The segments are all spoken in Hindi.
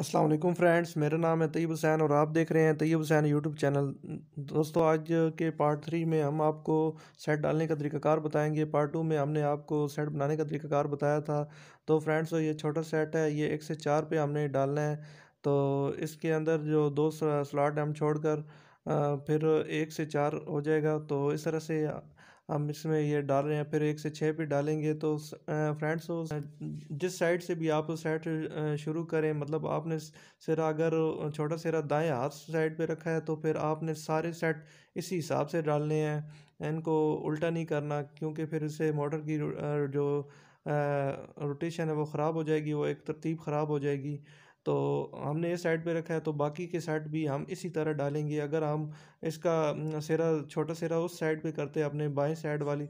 असलम फ्रेंड्स मेरा नाम है तयब हुसैन और आप देख रहे हैं तयब हुसैन यूट्यूब चैनल दोस्तों आज के पार्ट थ्री में हम आपको सेट डालने का तरीकाकार बताएंगे पार्ट टू में हमने आपको सेट बनाने का तरीकाकार बताया था तो फ्रेंड्स ये छोटा सेट है ये एक से चार पे हमने डालना है तो इसके अंदर जो दो स्लाट हम छोड़ कर फिर एक से चार हो जाएगा तो इस तरह से हम इसमें ये डाल रहे हैं फिर एक से छः पे डालेंगे तो फ्रेंड्स जिस साइड से भी आप सेट शुरू करें मतलब आपने सिरा अगर छोटा सिरा दाएं हाथ साइड पे रखा है तो फिर आपने सारे सेट इसी हिसाब से डालने हैं इनको उल्टा नहीं करना क्योंकि फिर इससे मोटर की जो रोटेशन है वो ख़राब हो जाएगी वो एक तरतीब ख़राब हो जाएगी तो हमने इस साइड पे रखा है तो बाकी के साइड भी हम इसी तरह डालेंगे अगर हम इसका सिरा छोटा सिरा उस साइड पे करते अपने बाएं साइड वाली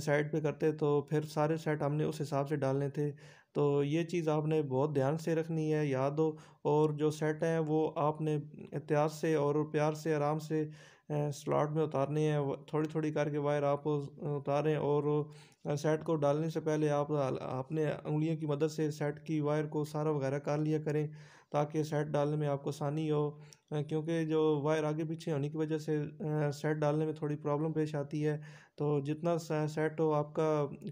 साइड पे करते तो फिर सारे सेट हमने उस हिसाब से डालने थे तो ये चीज़ आपने बहुत ध्यान से रखनी है याद हो और जो सेट हैं वो आपने एहतियात से और प्यार से आराम से स्लॉट में उतारने हैं थोड़ी थोड़ी करके वायर आप उतारें और सेट को डालने से पहले आप अपने उंगलियों की मदद से सेट की वायर को सारा वगैरह कर लिया करें ताकि सेट डालने में आपको आसानी हो क्योंकि जो वायर आगे पीछे होने की वजह से सेट डालने में थोड़ी प्रॉब्लम पेश आती है तो जितना सेट हो आपका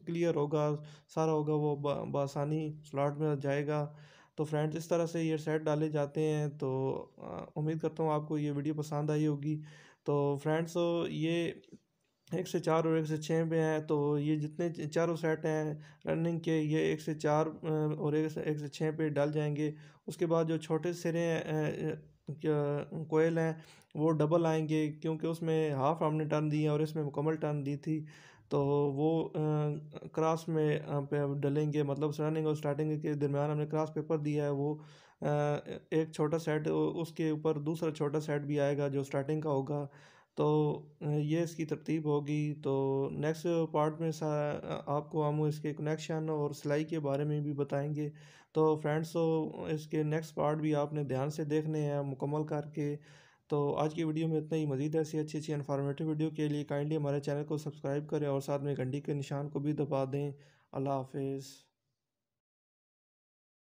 क्लियर होगा सारा होगा वो बासानी स्लॉट में जाएगा तो फ्रेंड्स इस तरह से ये सेट डाले जाते हैं तो उम्मीद करता हूँ आपको ये वीडियो पसंद आई होगी तो फ्रेंड्स ये एक से चार और एक से छः में हैं तो ये जितने चारों सेट हैं रनिंग के ये एक से चार और एक से छः पे डाल जाएंगे उसके बाद जो छोटे सिरे हैं कोयल हैं वो डबल आएंगे क्योंकि उसमें हाफ़ हमने टर्न दी है और इसमें मुकम्मल टर्न दी थी तो वो क्रॉस में पे डलेंगे मतलब रनिंग और स्टार्टिंग के दरमियान हमने क्रॉस पेपर दिया है वो एक छोटा सेट उसके ऊपर दूसरा छोटा सेट भी आएगा जो स्टार्टिंग का होगा तो ये इसकी तरतीब होगी तो नेक्स्ट पार्ट में आपको हम इसके कनेक्शन और सिलाई के बारे में भी बताएंगे तो फ्रेंड्स तो इसके नेक्स्ट पार्ट भी आपने ध्यान से देखने हैं मुकम्मल करके तो आज की वीडियो में इतना ही मजीद ऐसी अच्छी अच्छी इन्फॉर्मेटिव वीडियो के लिए काइंडली हमारे चैनल को सब्सक्राइब करें और साथ में घंटी के निशान को भी दबा दें अल्लाह हाफिज़